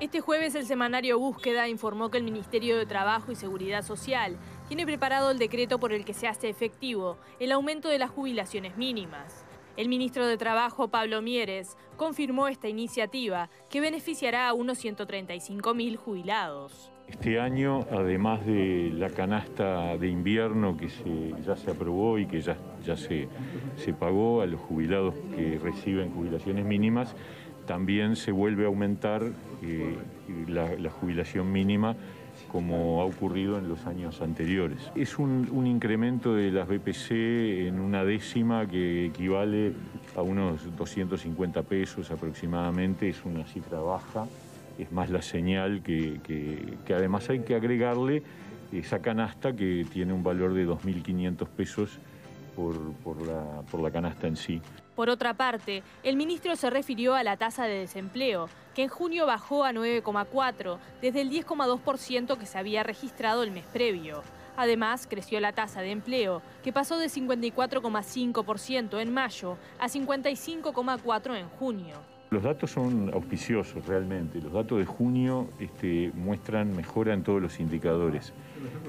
Este jueves el semanario Búsqueda informó que el Ministerio de Trabajo y Seguridad Social tiene preparado el decreto por el que se hace efectivo el aumento de las jubilaciones mínimas. El ministro de Trabajo, Pablo Mieres, confirmó esta iniciativa que beneficiará a unos 135.000 jubilados. Este año, además de la canasta de invierno que ya se aprobó y que ya, se pagó a los jubilados que reciben jubilaciones mínimas, también se vuelve a aumentar eh, la, jubilación mínima como ha ocurrido en los años anteriores. Es un, incremento de las BPC en una décima que equivale a unos 250 pesos aproximadamente, es una cifra baja, es más la señal que además hay que agregarle esa canasta que tiene un valor de 2.500 pesos por, la canasta en sí. Por otra parte, el ministro se refirió a la tasa de desempleo, que en junio bajó a 9,4, desde el 10,2% que se había registrado el mes previo. Además, creció la tasa de empleo, que pasó de 54,5% en mayo a 55,4% en junio. Los datos son auspiciosos realmente. Los datos de junio este, muestran mejora en todos los indicadores.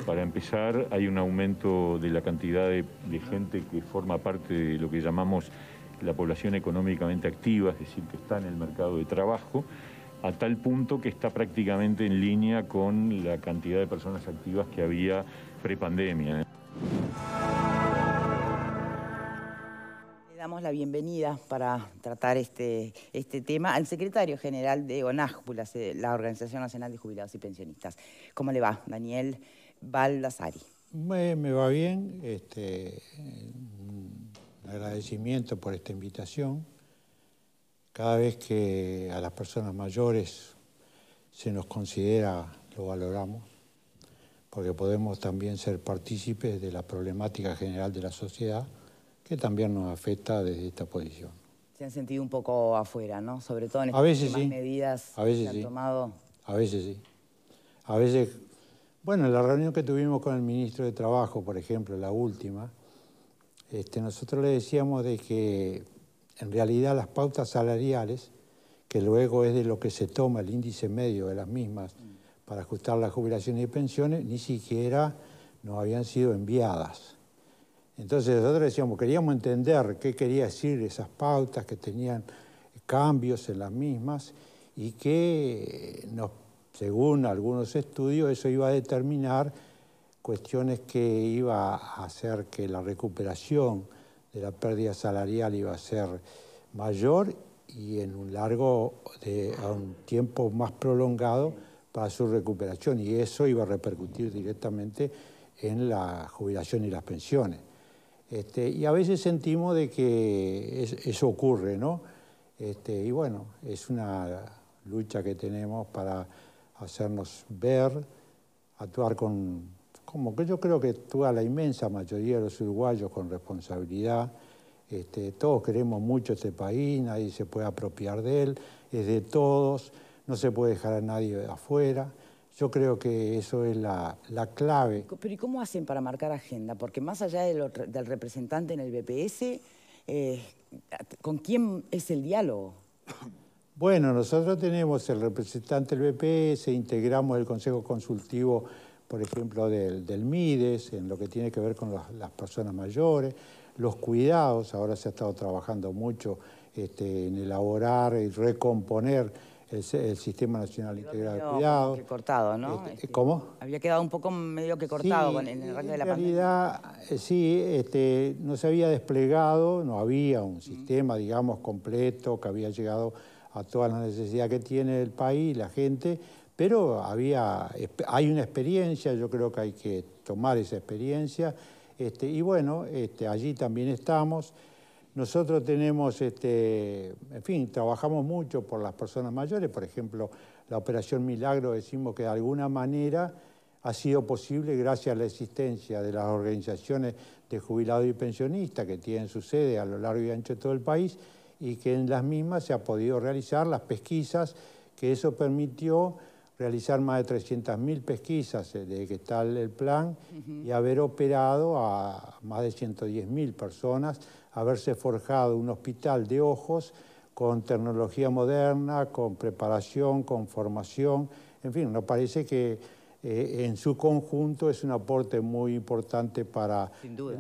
Para empezar, hay un aumento de la cantidad de, de, gente que forma parte de lo que llamamos la población económicamente activa, es decir, que está en el mercado de trabajo, a tal punto que está prácticamente en línea con la cantidad de personas activas que había prepandemia damos la bienvenida para tratar este, este tema al secretario general de ONAJPU, eh, la, Organización Nacional de Jubilados y Pensionistas. ¿Cómo le va, Daniel Baldassari? Me, va bien. Este, mm, agradecimiento por esta invitación. Cada vez que a las personas mayores se nos considera, lo valoramos, porque podemos también ser partícipes de la problemática general de la sociedad que también nos afecta desde esta posición. Se han sentido un poco afuera, ¿no? Sobre todo en estas a veces medidas a veces que han tomado. A veces sí. A veces, bueno, en la reunión que tuvimos con el ministro de Trabajo, por ejemplo, la última, este, nosotros le decíamos de que en realidad las pautas salariales, que luego es de lo que se toma el índice medio de las mismas para ajustar las jubilaciones y pensiones, ni siquiera nos habían sido enviadas. Entonces nosotros decíamos, queríamos entender qué quería decir esas pautas que tenían cambios en las mismas y que según algunos estudios eso iba a determinar cuestiones que iba a hacer que la recuperación de la pérdida salarial iba a ser mayor y en un largo de, un tiempo más prolongado para su recuperación y eso iba a repercutir directamente en la jubilación y las pensiones. Este, y a veces sentimos de que eso ocurre, ¿no? Este, y bueno, es una lucha que tenemos para hacernos ver, actuar con, como que yo creo que actúa la inmensa mayoría de los uruguayos con responsabilidad. Este, todos queremos mucho este país, nadie se puede apropiar de él, es de todos, no se puede dejar a nadie afuera. Yo creo que eso es la, clave. Pero ¿y cómo hacen para marcar agenda? Porque más allá del representante en el BPS, eh, ¿con quién es el diálogo? Bueno, nosotros tenemos el representante del BPS, integramos el Consejo Consultivo, por ejemplo, del, MIDES, en lo que tiene que ver con las personas mayores, los cuidados, ahora se ha estado trabajando mucho este, en elaborar y recomponer el, Sistema Nacional Integral de Cuidado. cortado, ¿no? Este, este, ¿Cómo? Había quedado un poco medio que cortado en el arranque de la realidad, pandemia. Eh, sí, este, no se había desplegado, no había un mm. sistema, digamos, completo que había llegado a todas las necesidades que tiene el país, la gente, pero había, hay una experiencia, yo creo que hay que tomar esa experiencia, este, y bueno, allí también estamos. Nosotros tenemos, este, en fin, trabajamos mucho por las personas mayores, por ejemplo, la operación Milagro decimos que de alguna manera ha sido posible gracias a la existencia de las organizaciones de jubilados y pensionistas que tienen su sede a lo largo y ancho de todo el país y que en las mismas se ha podido realizar las pesquisas, que eso permitió realizar más de 300.000 pesquisas de qué tal el plan y haber operado a más de 110.000 personas, haberse forjado un hospital de ojos con tecnología moderna, con preparación, con formación, en fin, nos parece que eh, en su conjunto es un aporte muy importante para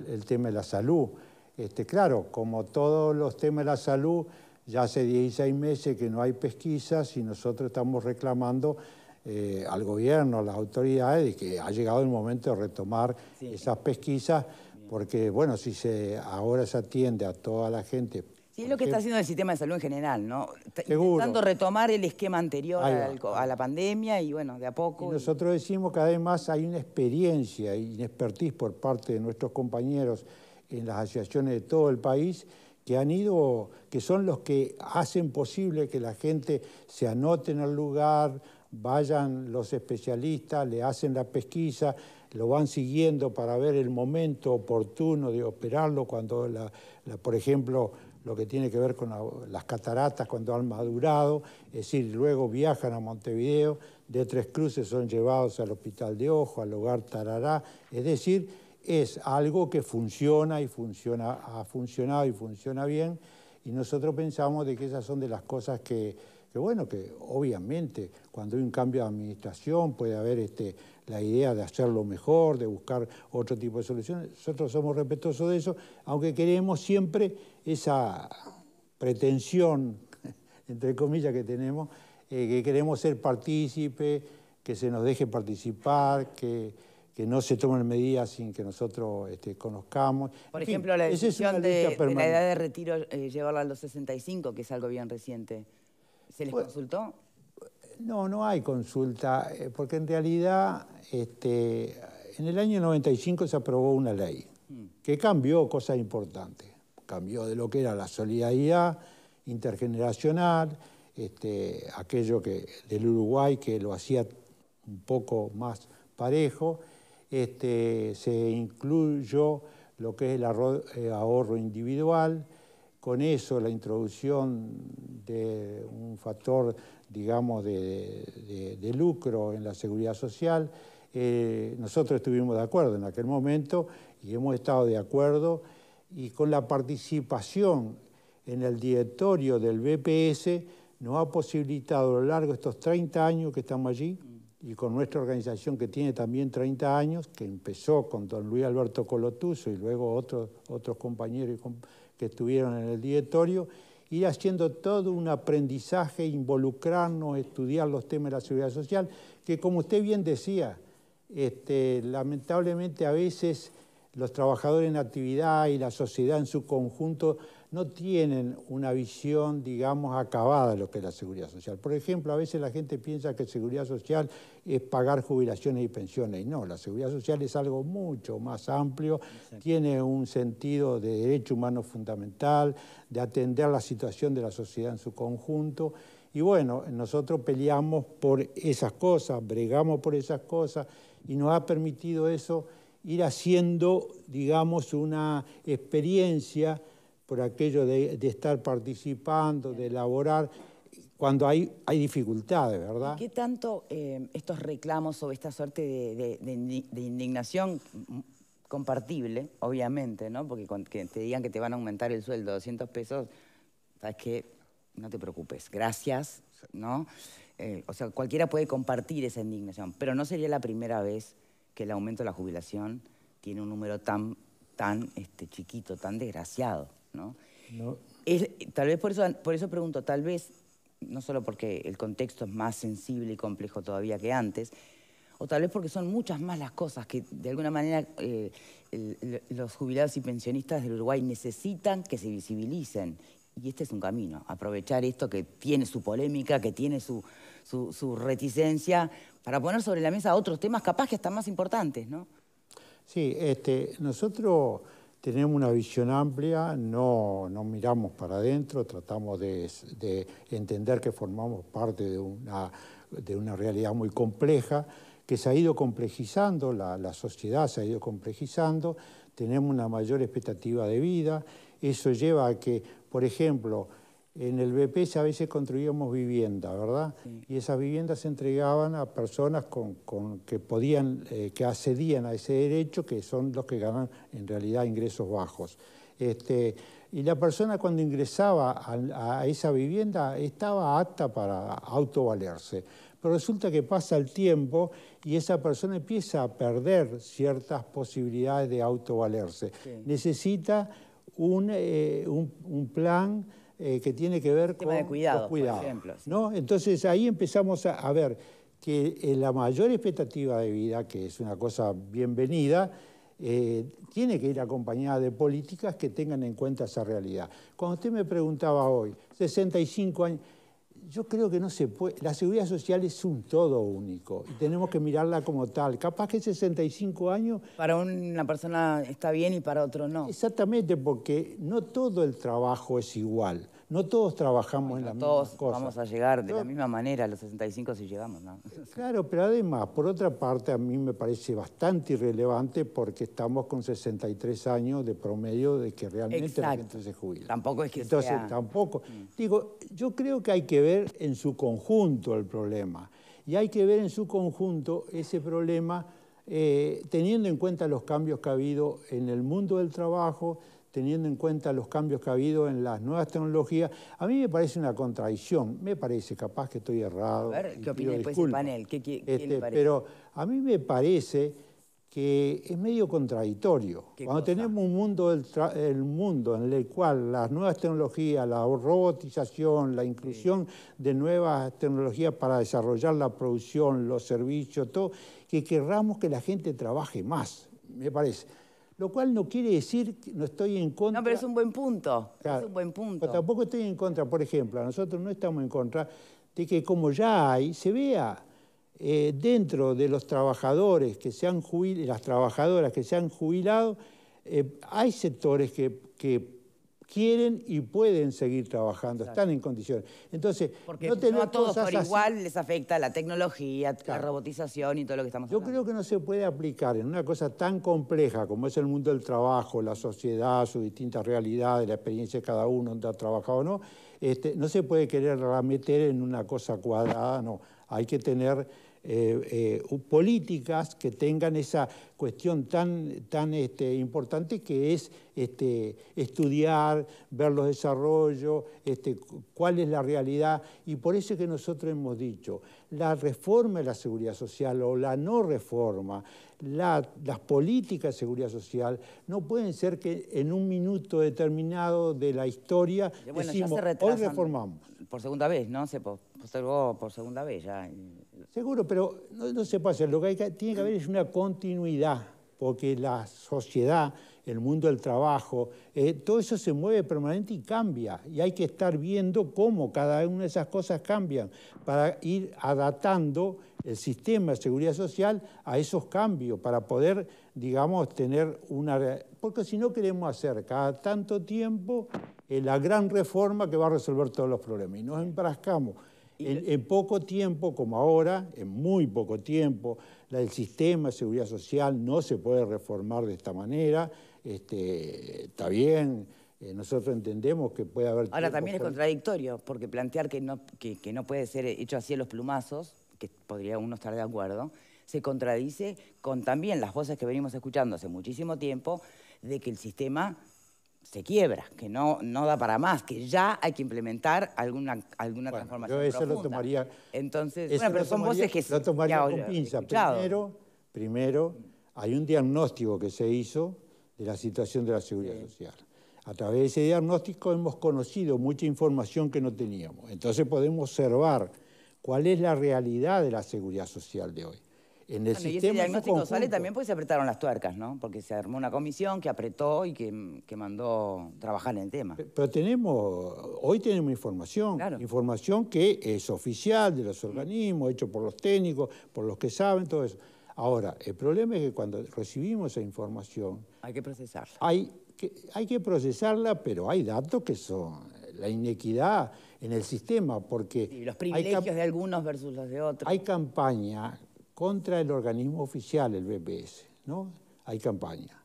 el, tema de la salud. Este, claro, como todos los temas de la salud, ya hace 16 meses que no hay pesquisas y nosotros estamos reclamando eh, al gobierno, a las autoridades, y que ha llegado el momento de retomar esas pesquisas, porque bueno, si se ahora se atiende a toda la gente. Sí, es lo que está haciendo el sistema de salud en general, ¿no? Seguro. Intentando retomar el esquema anterior a la pandemia y bueno, de a poco. nosotros decimos que además hay una experiencia y una expertise por parte de nuestros compañeros en las asociaciones de todo el país que han ido, que son los que hacen posible que la gente se anote en el lugar, vayan los especialistas, le hacen la pesquisa, lo van siguiendo para ver el momento oportuno de operarlo cuando, por ejemplo, lo que tiene que ver con las cataratas cuando han madurado, es decir, luego viajan a Montevideo, de Tres Cruces son llevados al Hospital de Ojo, al Hogar Tarará, es decir, es algo que funciona y funciona, ha funcionado y funciona bien, y nosotros pensamos de que esas son de las cosas que que bueno, que obviamente cuando hay un cambio de administración puede haber este, la idea de hacerlo mejor, de buscar otro tipo de soluciones. Nosotros somos respetuosos de eso, aunque queremos siempre esa pretensión, entre comillas, que tenemos, eh, que queremos ser partícipe, que se nos deje participar, que, no se tomen medidas sin que nosotros este, conozcamos. Por ejemplo, la decisión de, la edad de retiro, eh, llevarla a los 65, que es algo bien reciente. ¿Se les pues, consultó? No, no hay consulta, eh, porque en realidad este, en el año 95 se aprobó una ley mm. que cambió cosas importantes. Cambió de lo que era la solidaridad intergeneracional, este, aquello que, del Uruguay que lo hacía un poco más parejo. Este, se incluyó lo que es el eh, ahorro individual, con eso, la introducción de un factor, digamos, de, lucro en la seguridad social, eh, nosotros estuvimos de acuerdo en aquel momento y hemos estado de acuerdo y con la participación en el directorio del BPS nos ha posibilitado a lo largo de estos 30 años que estamos allí y con nuestra organización que tiene también 30 años, que empezó con don Luis Alberto Colotuso y luego otros otros compañeros y compañeros que estuvieron en el directorio, ir haciendo todo un aprendizaje, involucrarnos, estudiar los temas de la seguridad social, que como usted bien decía, este, lamentablemente a veces los trabajadores en actividad y la sociedad en su conjunto no tienen una visión, digamos, acabada de lo que es la seguridad social. Por ejemplo, a veces la gente piensa que seguridad social es pagar jubilaciones y pensiones, y no, la seguridad social es algo mucho más amplio, tiene un sentido de derecho humano fundamental, de atender la situación de la sociedad en su conjunto, y bueno, nosotros peleamos por esas cosas, bregamos por esas cosas, y nos ha permitido eso ir haciendo, digamos, una experiencia por aquello de, estar participando, de elaborar, cuando hay, dificultades, ¿verdad? ¿Qué tanto eh, estos reclamos o esta suerte de, indignación mm, compartible, obviamente, ¿no? Porque que te digan que te van a aumentar el sueldo 200 pesos, sabes que no te preocupes, gracias, ¿no? Eh, o sea, cualquiera puede compartir esa indignación, pero no sería la primera vez que el aumento de la jubilación tiene un número tan, tan este, chiquito, tan desgraciado. ¿no? no. Es, tal vez por eso, por eso pregunto, tal vez, no solo porque el contexto es más sensible y complejo todavía que antes, o tal vez porque son muchas más las cosas que de alguna manera eh, los jubilados y pensionistas del Uruguay necesitan que se visibilicen. Y este es un camino, aprovechar esto que tiene su polémica, que tiene su, su, reticencia, para poner sobre la mesa otros temas capaz que están más importantes, ¿no? Sí, este, nosotros tenemos una visión amplia, no, miramos para adentro, tratamos de, entender que formamos parte de una, realidad muy compleja, que se ha ido complejizando, la sociedad se ha ido complejizando, tenemos una mayor expectativa de vida, eso lleva a que, por ejemplo, en el BPS a veces construíamos viviendas, ¿verdad? Y esas viviendas se entregaban a personas que podían, eh, que accedían a ese derecho, que son los que ganan en realidad ingresos bajos. Este, y la persona cuando ingresaba a, esa vivienda estaba apta para autovalerse. Pero resulta que pasa el tiempo y esa persona empieza a perder ciertas posibilidades de autovalerse. Necesita un eh, plan eh, que tiene que ver con de cuidado Entonces ahí empezamos a, ver que eh, la mayor expectativa de vida, que es una cosa bienvenida, eh, tiene que ir acompañada de políticas que tengan en cuenta esa realidad. Cuando usted me preguntaba hoy, 65 años yo creo que no se puede. La seguridad social es un todo único y tenemos que mirarla como tal. Capaz que 65 años. Para una persona está bien y para otro no. Exactamente, porque no todo el trabajo es igual no todos trabajamos en la misma cosa. vamos a llegar de la misma manera a los 65 si llegamos, ¿no? Claro, pero además, por otra parte, a mí me parece bastante irrelevante porque estamos con 63 años de promedio de que realmente la gente se jubila. Tampoco es que Entonces, tampoco. Mm. Digo, yo creo que hay que ver en su conjunto el problema. Y hay que ver en su conjunto ese problema eh, teniendo en cuenta los cambios que ha habido en el mundo del trabajo, teniendo en cuenta los cambios que ha habido en las nuevas tecnologías, a mí me parece una contradicción, me parece, capaz que estoy errado. A ver, ¿qué opina después el panel? ¿Qué, este, Pero a mí me parece que es medio contradictorio. Cuando tenemos un mundo, el, mundo en el cual las nuevas tecnologías, la robotización, la inclusión de nuevas tecnologías para desarrollar la producción, los servicios, todo, que querramos que la gente trabaje más, me parece. Lo cual no quiere decir que no estoy en contra. No, pero es un buen punto. es un buen punto. tampoco estoy en contra, por ejemplo, nosotros no estamos en contra de que como ya hay, se vea eh, dentro de los trabajadores que se han jubilado, las trabajadoras que se han jubilado, eh, hay sectores que, quieren y pueden seguir trabajando, están en condiciones. Entonces, Porque no, a todos por igual les afecta la tecnología, la robotización y todo lo que estamos Yo Yo creo que no se puede aplicar en una cosa tan compleja como es el mundo del trabajo, la sociedad, sus distintas realidades, la experiencia de cada uno, donde ha trabajado o no, este, no se puede querer meter en una cosa cuadrada, no. Hay que tener eh, eh, políticas que tengan esa cuestión tan, tan este, importante que es este, estudiar, ver los desarrollos, este, cuál es la realidad. Y por eso es que nosotros hemos dicho, la reforma de la seguridad social o la no reforma, las políticas de seguridad social no pueden ser que en un minuto determinado de la historia hoy reformamos. Por segunda vez, ¿no? Se pues, observó por segunda vez ya. Seguro, pero no, se puede hacer. Lo que, tiene que haber es una continuidad, porque la sociedad, el mundo del trabajo, eh, todo eso se mueve permanente y cambia. Y hay que estar viendo cómo cada una de esas cosas cambian para ir adaptando el sistema de seguridad social a esos cambios, para poder, digamos, tener una... Porque si no queremos hacer cada tanto tiempo eh, la gran reforma que va a resolver todos los problemas y nos emprascamos. En, poco tiempo, como ahora, en muy poco tiempo, el sistema de seguridad social no se puede reformar de esta manera. Este, está bien, eh, nosotros entendemos que puede haber... Ahora también es contradictorio, porque plantear que no, que no puede ser hecho así a los plumazos, que podría uno estar de acuerdo, se contradice con también las voces que venimos escuchando hace muchísimo tiempo de que el sistema se quiebra, que no, no da para más, que ya hay que implementar alguna, alguna transformación. Entonces, bueno, pero son voces que Lo tomaría con pinza. Primero, primero, hay un diagnóstico que se hizo de la situación de la seguridad social. A través de ese diagnóstico hemos conocido mucha información que no teníamos. Entonces podemos observar cuál es la realidad de la seguridad social de hoy en el sistema. Y ese diagnóstico sale también porque se apretaron las tuercas, ¿no? Porque se armó una comisión que apretó y que, mandó trabajar en el tema. Pero tenemos, hoy tenemos información, información que es oficial de los organismos, hecho por los técnicos, por los que saben, todo eso. Ahora, el problema es que cuando recibimos esa información... Hay que procesarla. Hay que, hay que procesarla, pero hay datos que son la inequidad en el sistema, porque... Y los privilegios de algunos versus los de otros. Hay campaña contra el organismo oficial, el BPS. ¿no? Hay campaña.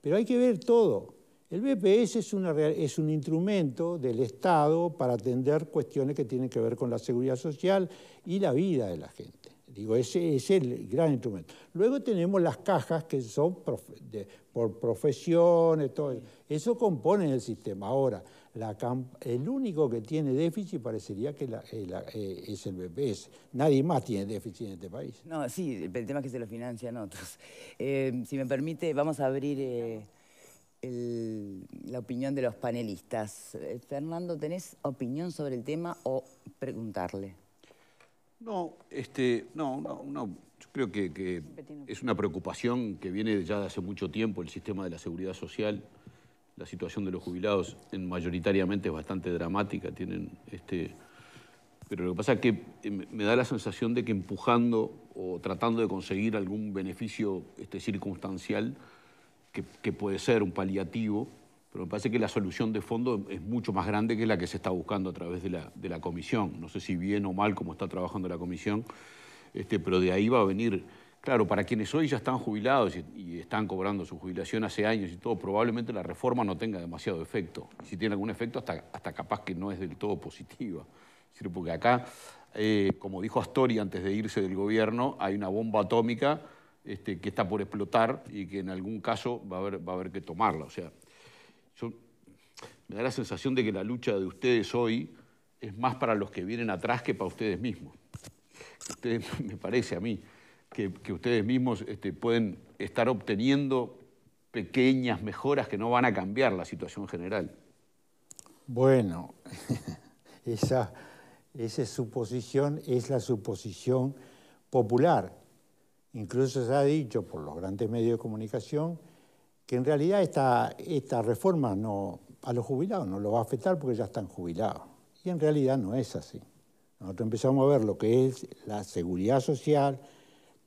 Pero hay que ver todo. El BPS es, una, es un instrumento del Estado para atender cuestiones que tienen que ver con la seguridad social y la vida de la gente. Digo, ese es el gran instrumento. Luego tenemos las cajas que son por profesiones, todo eso. compone el sistema. Ahora, el único que tiene déficit parecería que eh, eh, es el BPS. Nadie más tiene déficit en este país. No, sí, el tema es que se lo financian otros. Eh, si me permite, vamos a abrir la opinión de los panelistas. Fernando, ¿tenés opinión sobre el tema o preguntarle? No, este, no, no, no. Yo creo que, es una preocupación que viene ya de hace mucho tiempo el sistema de la seguridad social. La situación de los jubilados en mayoritariamente es bastante dramática. Tienen este, pero lo que pasa es que eh, me da la sensación de que empujando o tratando de conseguir algún beneficio este, circunstancial, que puede ser un paliativo, pero me parece que la solución de fondo es mucho más grande que la que se está buscando a través de la, de la comisión. No sé si bien o mal como está trabajando la comisión, este, pero de ahí va a venir. Claro, para quienes hoy ya están jubilados y, están cobrando su jubilación hace años y todo, probablemente la reforma no tenga demasiado efecto. Si tiene algún efecto, hasta, hasta capaz que no es del todo positiva. Porque acá, eh, como dijo Astori antes de irse del gobierno, hay una bomba atómica este, que está por explotar y que en algún caso va a haber, va a haber que tomarla. O sea, me da la sensación de que la lucha de ustedes hoy es más para los que vienen atrás que para ustedes mismos. me parece a mí que, ustedes mismos este, pueden estar obteniendo pequeñas mejoras que no van a cambiar la situación general. Bueno, esa suposición es la suposición popular. Incluso se ha dicho por los grandes medios de comunicación que en realidad esta, reforma no, a los jubilados no lo va a afectar porque ya están jubilados. Y en realidad no es así. Nosotros empezamos a ver lo que es la seguridad social,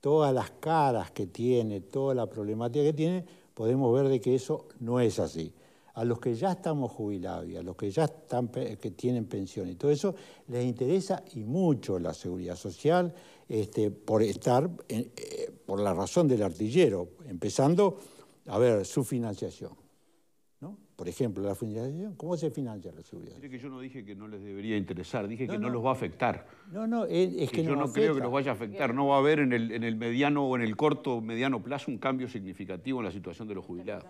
todas las caras que tiene, toda la problemática que tiene, podemos ver de que eso no es así. A los que ya estamos jubilados y a los que ya tienen pensión y todo eso, les interesa y mucho la seguridad social este, por estar, eh, por la razón del artillero, empezando a ver, su financiación. ¿no? Por ejemplo, la financiación, ¿cómo se financia la seguridad? Mire que yo no dije que no les debería interesar, dije que no, los va a afectar. No, no, es, que, no. Yo no creo que los vaya a afectar, no va a haber en el, mediano o en el corto mediano plazo un cambio significativo en la situación de los jubilados.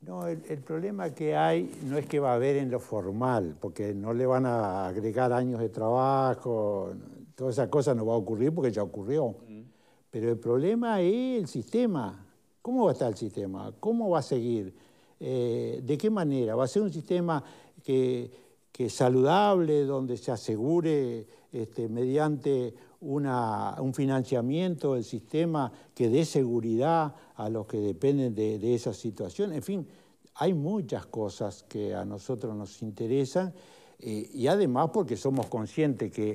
No, el, problema que hay no es que va a haber en lo formal, porque no le van a agregar años de trabajo, toda esa cosa no va a ocurrir porque ya ocurrió. Pero el problema es el sistema ¿Cómo va a estar el sistema? ¿Cómo va a seguir? Eh, ¿De qué manera? ¿Va a ser un sistema que, es saludable, donde se asegure este, mediante un financiamiento del sistema que dé seguridad a los que dependen de, esa situación. En fin, hay muchas cosas que a nosotros nos interesan eh, y además porque somos conscientes que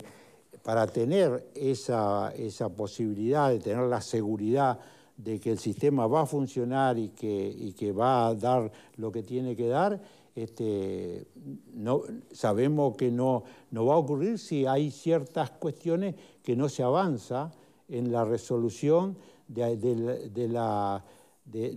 para tener esa posibilidad de tener la seguridad de que el sistema va a funcionar y que, que va a dar lo que tiene que dar, este, no, sabemos que no, no va a ocurrir si hay ciertas cuestiones que no se avanza en la resolución de, la... De,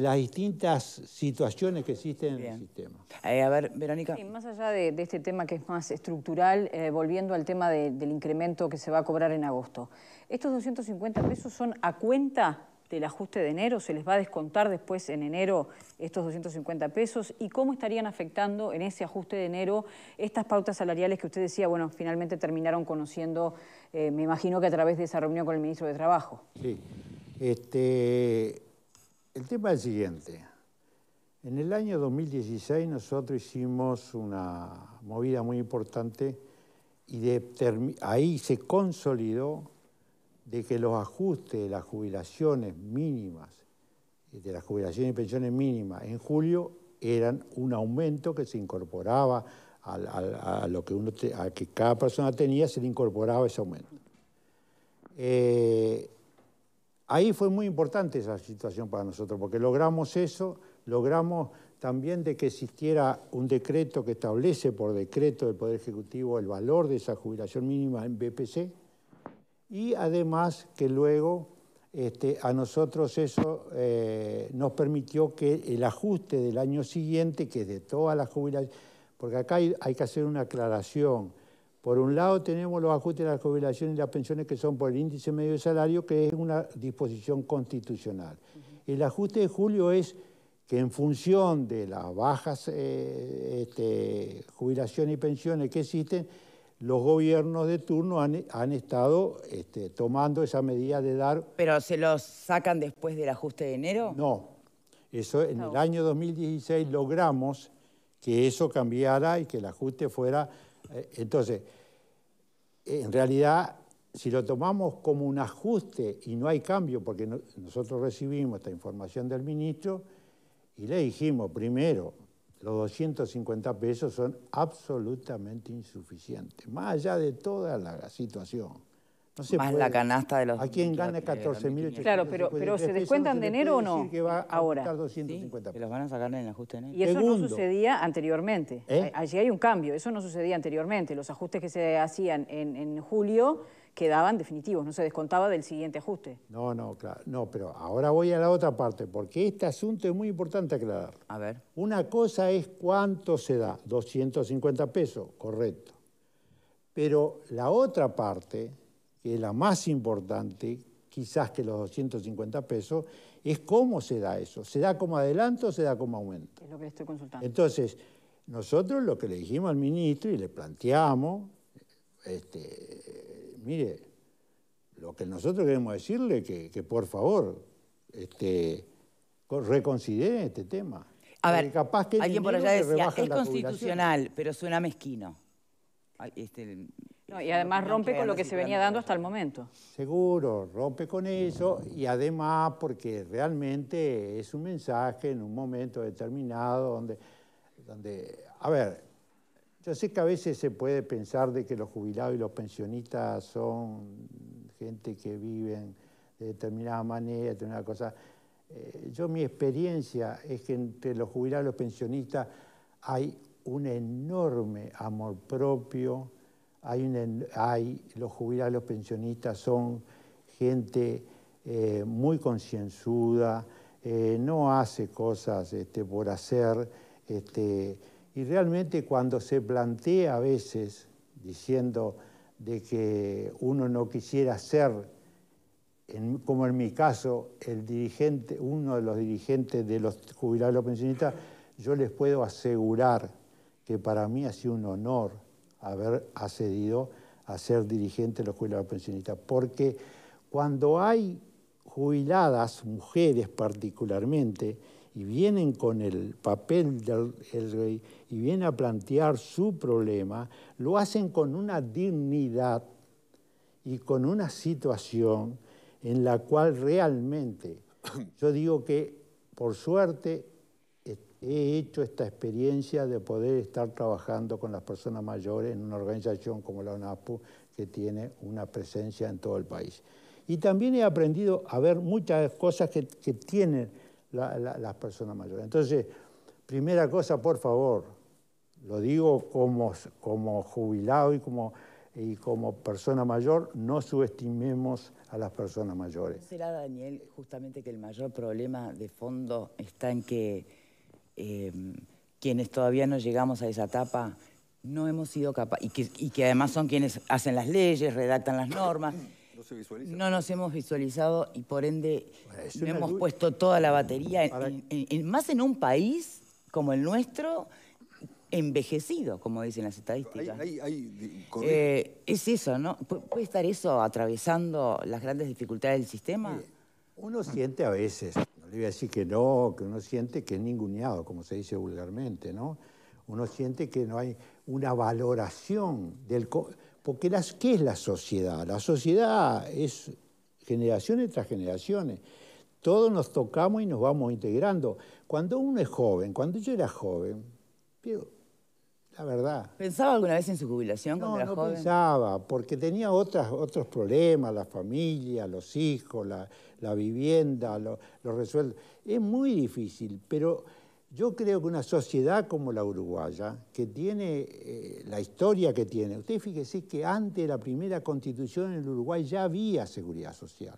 las distintas situaciones que existen en el sistema. Eh, a ver, Verónica. más allá de, este tema que es más estructural, eh, volviendo al tema del incremento que se va a cobrar en agosto. ¿Estos 250 pesos son a cuenta del ajuste de enero? ¿Se les va a descontar después en enero estos 250 pesos? ¿Y cómo estarían afectando en ese ajuste de enero estas pautas salariales que usted decía, bueno, finalmente terminaron conociendo, eh, me imagino que a través de esa reunión con el ministro de Trabajo? Sí. Este, el tema es el siguiente. En el año 2016 nosotros hicimos una movida muy importante y de, ahí se consolidó de que los ajustes de las jubilaciones mínimas, de las jubilaciones y pensiones mínimas en julio, eran un aumento que se incorporaba a, lo que uno que cada persona tenía, se le incorporaba ese aumento. Eh, ahí fue muy importante esa situación para nosotros, porque logramos eso, logramos también de que existiera un decreto que establece por decreto del Poder Ejecutivo el valor de esa jubilación mínima en BPC, y además que luego este, a nosotros eso eh, nos permitió que el ajuste del año siguiente, que es de todas las jubilaciones, porque acá hay, que hacer una aclaración. Por un lado tenemos los ajustes de las jubilaciones y las pensiones que son por el índice medio de salario, que es una disposición constitucional. El ajuste de julio es que en función de las bajas eh, este, jubilaciones y pensiones que existen, los gobiernos de turno han, estado este, tomando esa medida de dar... ¿Pero se los sacan después del ajuste de enero? No. Eso, en el año 2016 logramos que eso cambiara y que el ajuste fuera... Eh, entonces, en realidad, si lo tomamos como un ajuste y no hay cambio, porque nosotros recibimos esta información del ministro y le dijimos primero, los 250 pesos son absolutamente insuficientes, más allá de toda la situación. más la canasta de los... ¿A quién gana 14.000? Claro, pero, ¿se descuentan de enero o no? Ahora. los van a sacar en el ajuste Y eso no sucedía anteriormente. ¿Eh? Allí hay un cambio, eso no sucedía anteriormente. Los ajustes que se hacían en, en julio quedaban definitivos, no se descontaba del siguiente ajuste. No, no, claro, no, pero ahora voy a la otra parte, porque este asunto es muy importante aclarar. A ver. Una cosa es cuánto se da, 250 pesos, correcto. Pero la otra parte, que es la más importante, quizás que los 250 pesos, es cómo se da eso. ¿Se da como adelanto o se da como aumento? Es lo que le estoy consultando. Entonces, nosotros lo que le dijimos al ministro y le planteamos, este, mire, lo que nosotros queremos decirle que, que por favor, este, reconsidere este tema. A ver, eh, capaz que alguien por allá decía, es constitucional, pero suena mezquino. Este, y además rompe con lo que se venía dando hasta el momento. Seguro, rompe con eso y además porque realmente es un mensaje en un momento determinado donde, donde a ver, yo sé que a veces se puede pensar de que los jubilados y los pensionistas son gente que viven de determinada manera, de determinada cosa. Eh, yo mi experiencia es que entre los jubilados y los pensionistas hay un enorme amor propio, hay, los jubilados y los pensionistas son gente eh, muy concienzuda, eh, no hace cosas este, por hacer. Este, y realmente cuando se plantea a veces diciendo de que uno no quisiera ser, como en mi caso, el dirigente, uno de los dirigentes de los jubilados pensionistas, yo les puedo asegurar que para mí ha sido un honor haber accedido a ser dirigente de los jubilados pensionistas, porque cuando hay jubiladas, mujeres particularmente, y vienen con el papel del rey y vienen a plantear su problema, lo hacen con una dignidad y con una situación en la cual realmente yo digo que por suerte he hecho esta experiencia de poder estar trabajando con las personas mayores en una organización como la UNAPU que tiene una presencia en todo el país. Y también he aprendido a ver muchas cosas que, que tienen las personas mayores. Entonces, primera cosa, por favor, lo digo como, como jubilado y como, y como persona mayor, no subestimemos a las personas mayores. ¿Será, Daniel, justamente que el mayor problema de fondo está en que eh, quienes todavía no llegamos a esa etapa no hemos sido capaces, y que, y que además son quienes hacen las leyes, redactan las normas? No nos hemos visualizado y por ende no hemos puesto toda la batería, más en un país como el nuestro, envejecido, como dicen las estadísticas. Eh, es eso, ¿no? ¿Puede estar eso atravesando las grandes dificultades del sistema? Uno siente a veces, no le voy a decir que no, que uno siente que es ninguneado, como se dice vulgarmente, ¿no? Uno siente que no hay una valoración del... Porque las, ¿qué es la sociedad? La sociedad es generaciones tras generaciones. Todos nos tocamos y nos vamos integrando. Cuando uno es joven, cuando yo era joven, la verdad. ¿Pensaba alguna vez en su jubilación cuando era joven? No, pensaba, porque tenía otros problemas, la familia, los hijos, la, vivienda, los lo resuelto. Es muy difícil, pero yo creo que una sociedad como la uruguaya, que tiene eh, la historia que tiene, usted fíjese que antes de la primera constitución en el Uruguay ya había seguridad social.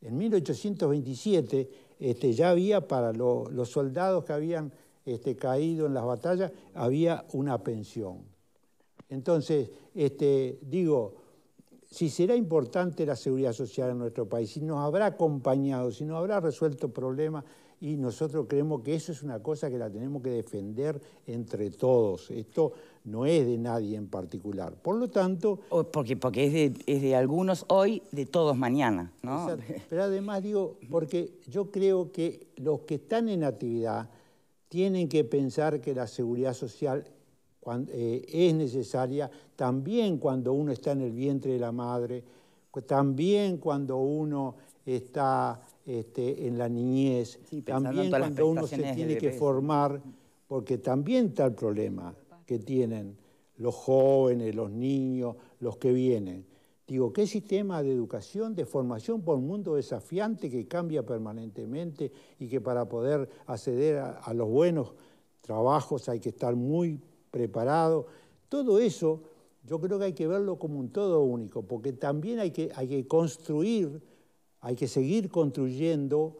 En 1827 este, ya había para los soldados que habían este, caído en las batallas, había una pensión. Entonces, este, digo, si será importante la seguridad social en nuestro país, si nos habrá acompañado, si nos habrá resuelto problemas y nosotros creemos que eso es una cosa que la tenemos que defender entre todos. Esto no es de nadie en particular. Por lo tanto... Porque, porque es, de, algunos hoy, de todos mañana. Pero además digo, porque yo creo que los que están en actividad tienen que pensar que la seguridad social eh, es necesaria también cuando uno está en el vientre de la madre, también cuando uno está este, en la niñez, también cuando uno se tiene que formar, porque también está el problema que tienen los jóvenes, los niños, los que vienen. Digo, qué sistema de educación, de formación por un mundo desafiante que cambia permanentemente y que para poder acceder a, los buenos trabajos hay que estar muy preparado. Todo eso yo creo que hay que verlo como un todo único, porque también hay que, hay que construir hay que seguir construyendo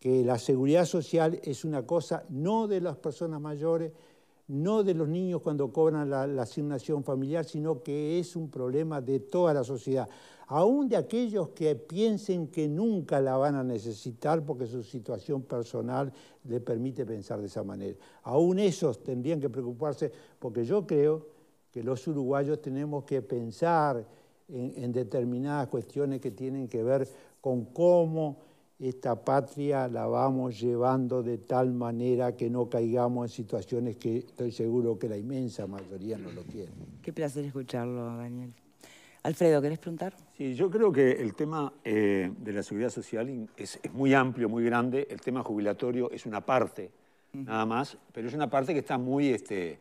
que la seguridad social es una cosa no de las personas mayores, no de los niños cuando cobran la, asignación familiar, sino que es un problema de toda la sociedad, aún de aquellos que piensen que nunca la van a necesitar porque su situación personal le permite pensar de esa manera. Aún esos tendrían que preocuparse porque yo creo que los uruguayos tenemos que pensar en determinadas cuestiones que tienen que ver con cómo esta patria la vamos llevando de tal manera que no caigamos en situaciones que estoy seguro que la inmensa mayoría no lo quiere. Qué placer escucharlo, Daniel. Alfredo, ¿querés preguntar? Sí, yo creo que el tema eh, de la seguridad social es, muy amplio, muy grande. El tema jubilatorio es una parte, nada más, pero es una parte que está muy, este,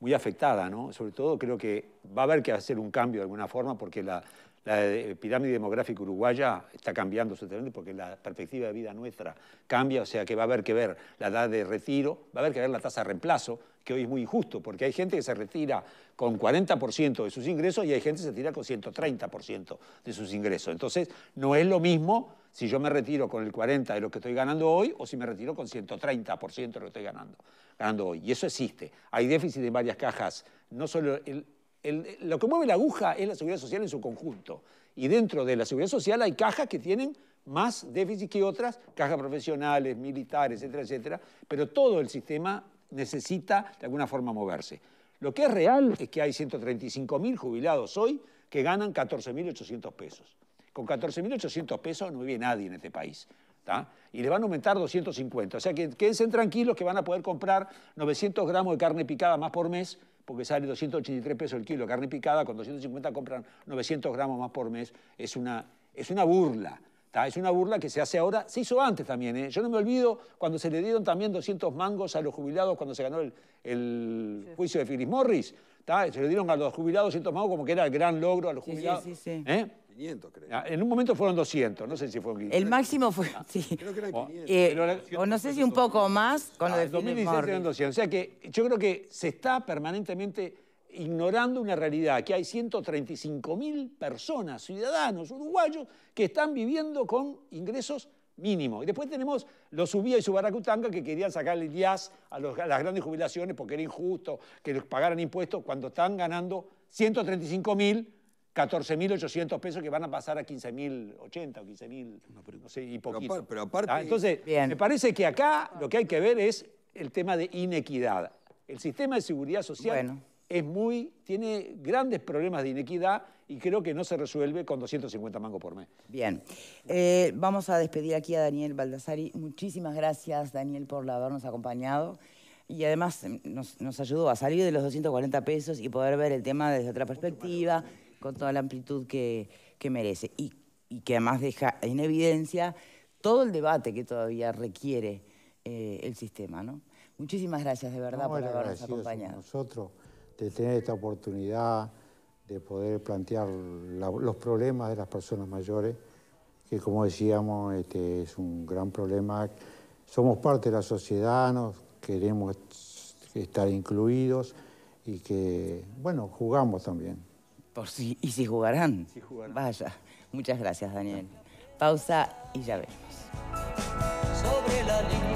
muy afectada, ¿no? Sobre todo creo que va a haber que hacer un cambio de alguna forma porque la, la pirámide demográfica uruguaya está cambiando tendencia porque la perspectiva de vida nuestra cambia, o sea que va a haber que ver la edad de retiro, va a haber que ver la tasa de reemplazo, que hoy es muy injusto porque hay gente que se retira con 40% de sus ingresos y hay gente que se retira con 130% de sus ingresos. Entonces, no es lo mismo si yo me retiro con el 40% de lo que estoy ganando hoy o si me retiro con 130% de lo que estoy ganando, ganando hoy. Y eso existe. Hay déficit en varias cajas, no solo el lo que mueve la aguja es la seguridad social en su conjunto. Y dentro de la seguridad social hay cajas que tienen más déficit que otras, cajas profesionales, militares, etcétera, etcétera, pero todo el sistema necesita de alguna forma moverse. Lo que es real es que hay 135.000 jubilados hoy que ganan 14.800 pesos. Con 14.800 pesos no vive nadie en este país. Y le van a aumentar 250. O sea que quédense tranquilos que van a poder comprar 900 gramos de carne picada más por mes porque sale 283 pesos el kilo de carne picada, con 250 compran 900 gramos más por mes. Es una, es una burla. Es una burla que se hace ahora, se hizo antes también. ¿eh? Yo no me olvido cuando se le dieron también 200 mangos a los jubilados cuando se ganó el, juicio de Phyllis Morris. Se le dieron a los jubilados 200 mangos como que era el gran logro a los jubilados. Sí, sí, ¿Eh? Ah, en un momento fueron 200, no sé si fueron 500. El máximo fue, ah, sí. Eh, o no sé si un poco más con de 200. O sea que yo creo que se está permanentemente ignorando una realidad, que hay 135.000 personas, ciudadanos uruguayos, que están viviendo con ingresos mínimos. Y después tenemos los subía y Subaracutanga que querían sacarle el IAS a, las grandes jubilaciones porque era injusto que les pagaran impuestos cuando están ganando 135.000... 14.800 pesos que van a pasar a 15.080 o 15.000, no sé, y poquito. Pero, ah, Entonces, me parece que acá lo que hay que ver es el tema de inequidad. El sistema de seguridad social es muy, tiene grandes problemas de inequidad y creo que no se resuelve con 250 mangos por mes. Bien, eh, vamos a despedir aquí a Daniel Baldassari. Muchísimas gracias, Daniel, por habernos acompañado. Y además em, nos, nos ayudó a salir de los 240 pesos y poder ver el tema desde otra perspectiva con toda la amplitud que, merece y, que además deja en evidencia todo el debate que todavía requiere eh, el sistema. ¿no? Muchísimas gracias de verdad por habernos acompañado. Nosotros de tener esta oportunidad de poder plantear los problemas de las personas mayores, que como decíamos este, es un gran problema. Somos parte de la sociedad, nos queremos estar incluidos y que, bueno, jugamos también y si jugarán. Vaya. Muchas gracias, Daniel. Pausa y ya vemos. Sobre la